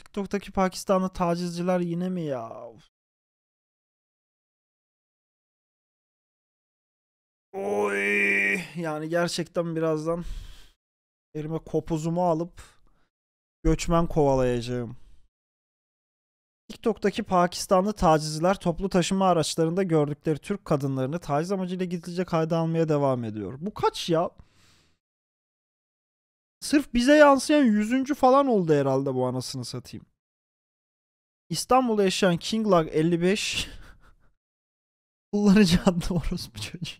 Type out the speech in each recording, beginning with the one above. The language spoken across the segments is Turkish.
TikTok'taki Pakistanlı tacizciler yine mi ya? Oy! Yani gerçekten birazdan elime kopuzumu alıp göçmen kovalayacağım. TikTok'taki Pakistanlı tacizciler toplu taşıma araçlarında gördükleri Türk kadınlarını taciz amacıyla gidilecek halde almaya devam ediyor. Bu kaç ya? Sırf bize yansıyan yüzüncü falan oldu herhalde bu anasını satayım. İstanbul'da yaşayan King 55 kullanıcı adlı orospu çocuğu.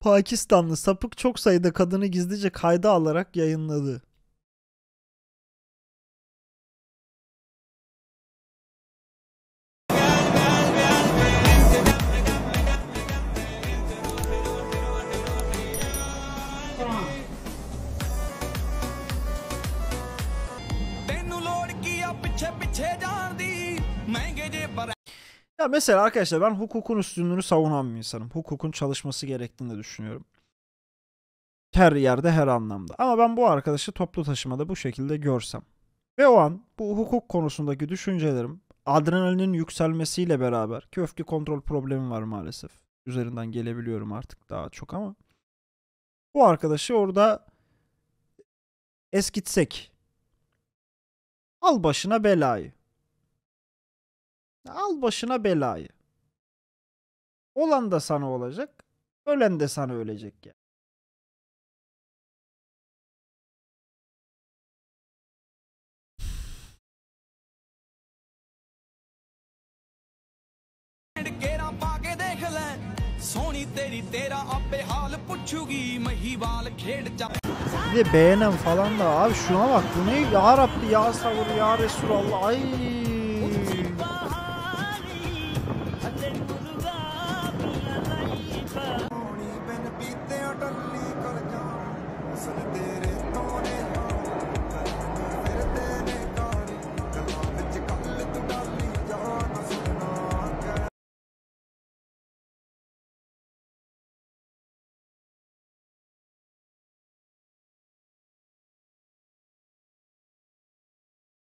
Pakistanlı sapık çok sayıda kadını gizlice kayda alarak yayınladı. Ya mesela arkadaşlar ben hukukun üstünlüğünü savunan bir insanım. Hukukun çalışması gerektiğini de düşünüyorum. Her yerde her anlamda. Ama ben bu arkadaşı toplu taşımada bu şekilde görsem ve o an bu hukuk konusundaki düşüncelerim adrenalinin yükselmesiyle beraber ki öfke kontrol problemi var maalesef. Üzerinden gelebiliyorum artık daha çok ama bu arkadaşı orada eskitsek al başına belayı. Al başına belayı. Olan da sana olacak. Ölen de sana ölecek ya. Yani. Bir de beğenen falan da abi şuna bak bu ne ya Rabbi ya sabır ya Resulallah ay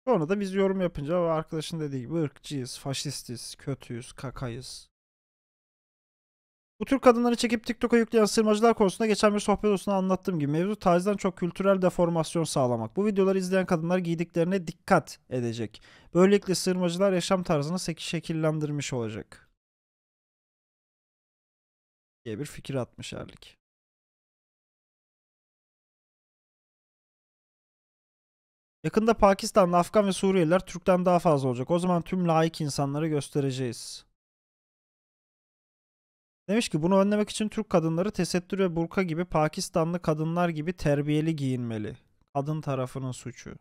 Sonra da biz yorum yapınca arkadaşın dediği gibi ırkçıyız, faşistiz, kötüyüz, kakayız. Bu tür kadınları çekip TikTok'a yükleyen sırmacılar konusunda geçen bir sohbet olsun anlattığım gibi mevzu tacizden çok kültürel deformasyon sağlamak. Bu videoları izleyen kadınlar giydiklerine dikkat edecek. Böylelikle sırmacılar yaşam tarzını şekillendirmiş olacak. diye bir fikir atmış Erlik. Yakında Pakistanlı, Afgan ve Suriyeliler Türk'ten daha fazla olacak. O zaman tüm layık insanları göstereceğiz. Demiş ki bunu önlemek için Türk kadınları tesettür ve burka gibi Pakistanlı kadınlar gibi terbiyeli giyinmeli. Kadın tarafının suçu.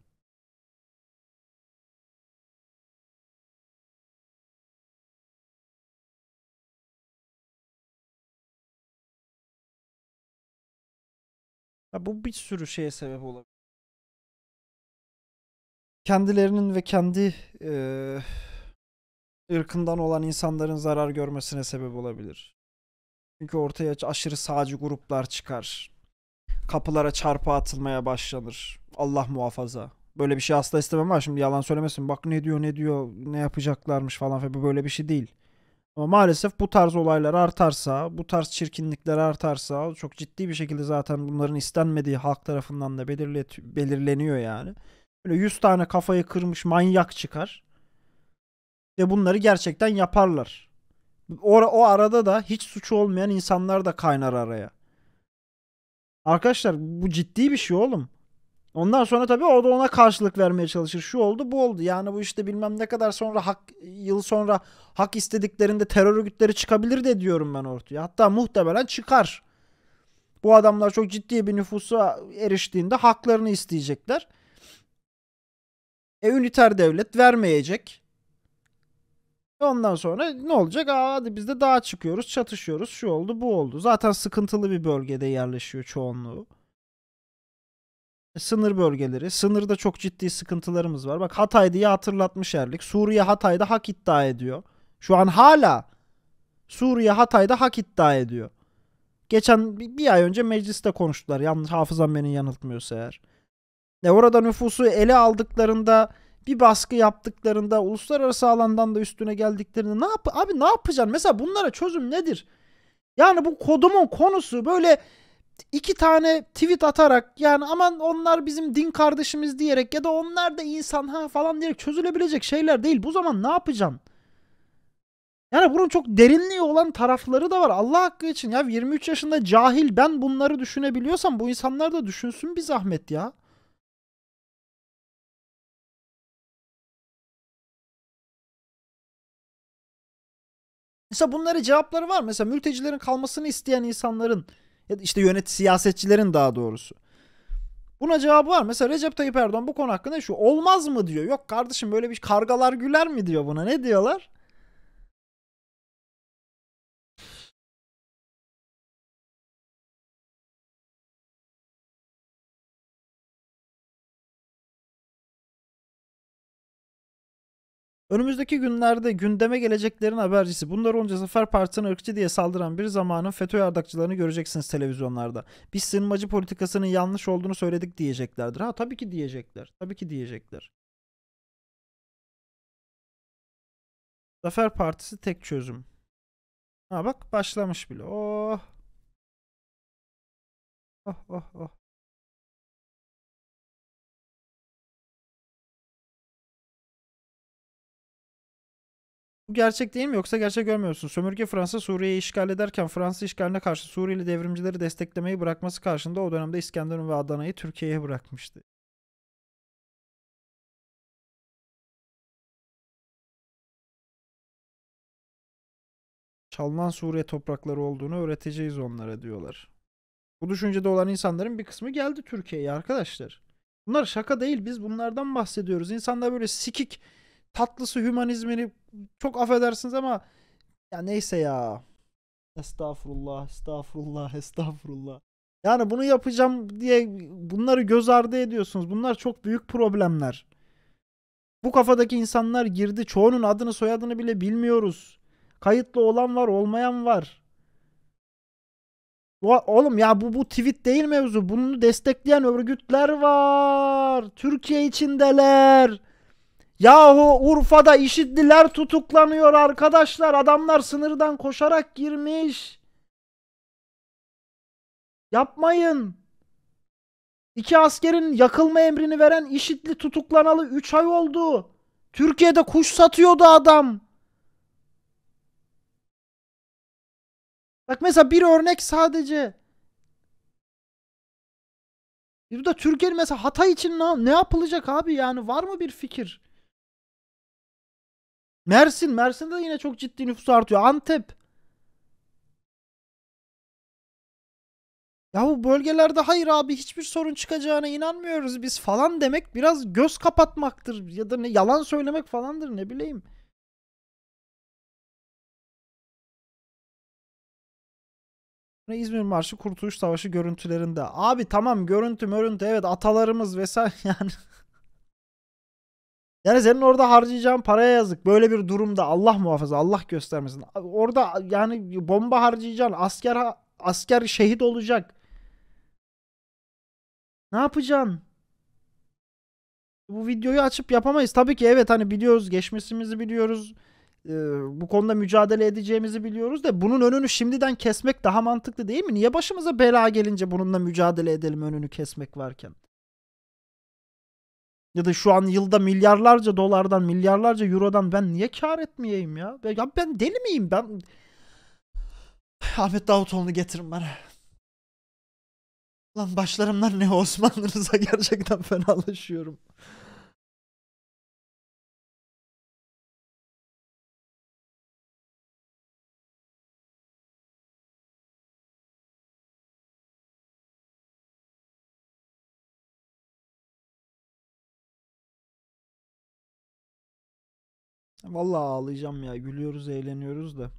Ya bu bir sürü şeye sebep olabilir kendilerinin ve kendi e, ırkından olan insanların zarar görmesine sebep olabilir. Çünkü ortaya aşırı sağcı gruplar çıkar. Kapılara çarpı atılmaya başlanır. Allah muhafaza. Böyle bir şey asla istemem ama şimdi yalan söylemesin. Bak ne diyor ne diyor ne yapacaklarmış falan falan böyle bir şey değil. Ama maalesef bu tarz olaylar artarsa, bu tarz çirkinlikler artarsa çok ciddi bir şekilde zaten bunların istenmediği halk tarafından da belirlet belirleniyor yani. Böyle 100 tane kafayı kırmış manyak çıkar. Ve bunları gerçekten yaparlar. O, o arada da hiç suçu olmayan insanlar da kaynar araya. Arkadaşlar bu ciddi bir şey oğlum. Ondan sonra tabii o da ona karşılık vermeye çalışır. Şu oldu bu oldu. Yani bu işte bilmem ne kadar sonra hak yıl sonra hak istediklerinde terör örgütleri çıkabilir de diyorum ben ortaya. Hatta muhtemelen çıkar. Bu adamlar çok ciddi bir nüfusa eriştiğinde haklarını isteyecekler. E üniter devlet vermeyecek. Ondan sonra ne olacak? Aa, hadi biz de dağa çıkıyoruz, çatışıyoruz. Şu oldu, bu oldu. Zaten sıkıntılı bir bölgede yerleşiyor çoğunluğu. E, sınır bölgeleri. Sınırda çok ciddi sıkıntılarımız var. Bak Hatay diye hatırlatmış Erlik. Suriye Hatay'da hak iddia ediyor. Şu an hala Suriye Hatay'da hak iddia ediyor. Geçen bir, bir ay önce mecliste konuştular. Yalnız hafızam beni yanıltmıyorsa eğer. E orada nüfusu ele aldıklarında bir baskı yaptıklarında uluslararası alandan da üstüne geldiklerinde ne yap abi ne yapacaksın? Mesela bunlara çözüm nedir? Yani bu kodumun konusu böyle iki tane tweet atarak yani aman onlar bizim din kardeşimiz diyerek ya da onlar da insan ha falan diyerek çözülebilecek şeyler değil. Bu zaman ne yapacaksın? Yani bunun çok derinliği olan tarafları da var. Allah hakkı için ya 23 yaşında cahil ben bunları düşünebiliyorsam bu insanlar da düşünsün bir zahmet ya. Mesela bunlara cevapları var. Mesela mültecilerin kalmasını isteyen insanların ya da işte yönet siyasetçilerin daha doğrusu. Buna cevabı var. Mesela Recep Tayyip Erdoğan bu konu hakkında şu olmaz mı diyor. Yok kardeşim böyle bir kargalar güler mi diyor buna. Ne diyorlar? Önümüzdeki günlerde gündeme geleceklerin habercisi bunlar olunca Zafer Partisi'ne ırkçı diye saldıran bir zamanın FETÖ yardakçılarını göreceksiniz televizyonlarda. Biz sığınmacı politikasının yanlış olduğunu söyledik diyeceklerdir. Ha tabii ki diyecekler. Tabii ki diyecekler. Zafer Partisi tek çözüm. Ha bak başlamış bile. Oh. Oh oh oh. Bu gerçek değil mi yoksa gerçek görmüyorsun? Sömürge Fransa Suriye'yi işgal ederken Fransa işgaline karşı Suriyeli devrimcileri desteklemeyi bırakması karşında o dönemde İskenderun ve Adana'yı Türkiye'ye bırakmıştı. çalınan Suriye toprakları olduğunu öğreteceğiz onlara diyorlar. Bu düşüncede olan insanların bir kısmı geldi Türkiye'ye arkadaşlar. Bunlar şaka değil. Biz bunlardan bahsediyoruz. İnsanlar böyle sikik tatlısı hümanizmini çok affedersiniz ama ya neyse ya. Estağfurullah, estağfurullah, estağfurullah. Yani bunu yapacağım diye bunları göz ardı ediyorsunuz. Bunlar çok büyük problemler. Bu kafadaki insanlar girdi. Çoğunun adını soyadını bile bilmiyoruz. Kayıtlı olan var, olmayan var. Oğlum ya bu bu tweet değil mevzu. Bunu destekleyen örgütler var. Türkiye içindeler. Yahu Urfa'da işitliler tutuklanıyor arkadaşlar. Adamlar sınırdan koşarak girmiş. Yapmayın. İki askerin yakılma emrini veren işitli tutuklanalı 3 ay oldu. Türkiye'de kuş satıyordu adam. Bak mesela bir örnek sadece. Bir de Türkiye'nin mesela Hatay için ne, ne yapılacak abi yani var mı bir fikir? Mersin. Mersin'de de yine çok ciddi nüfus artıyor. Antep. Ya bu bölgelerde hayır abi hiçbir sorun çıkacağına inanmıyoruz biz falan demek biraz göz kapatmaktır ya da ne yalan söylemek falandır ne bileyim. İzmir Marşı Kurtuluş Savaşı görüntülerinde. Abi tamam görüntü mörüntü evet atalarımız vesaire yani yani senin orada harcayacağın paraya yazık. Böyle bir durumda Allah muhafaza Allah göstermesin. Orada yani bomba harcayacaksın. Asker asker şehit olacak. Ne yapacaksın? Bu videoyu açıp yapamayız. Tabii ki evet hani biliyoruz geçmişimizi biliyoruz. Ee, bu konuda mücadele edeceğimizi biliyoruz da bunun önünü şimdiden kesmek daha mantıklı değil mi? Niye başımıza bela gelince bununla mücadele edelim önünü kesmek varken? Ya da şu an yılda milyarlarca dolardan, milyarlarca eurodan ben niye kar etmeyeyim ya? Ya ben deli miyim ben? Ahmet Davutoğlu'nu getirin bana. Lan başlarımdan ne Osman Rıza gerçekten fenalaşıyorum. Vallahi ağlayacağım ya. Gülüyoruz, eğleniyoruz da.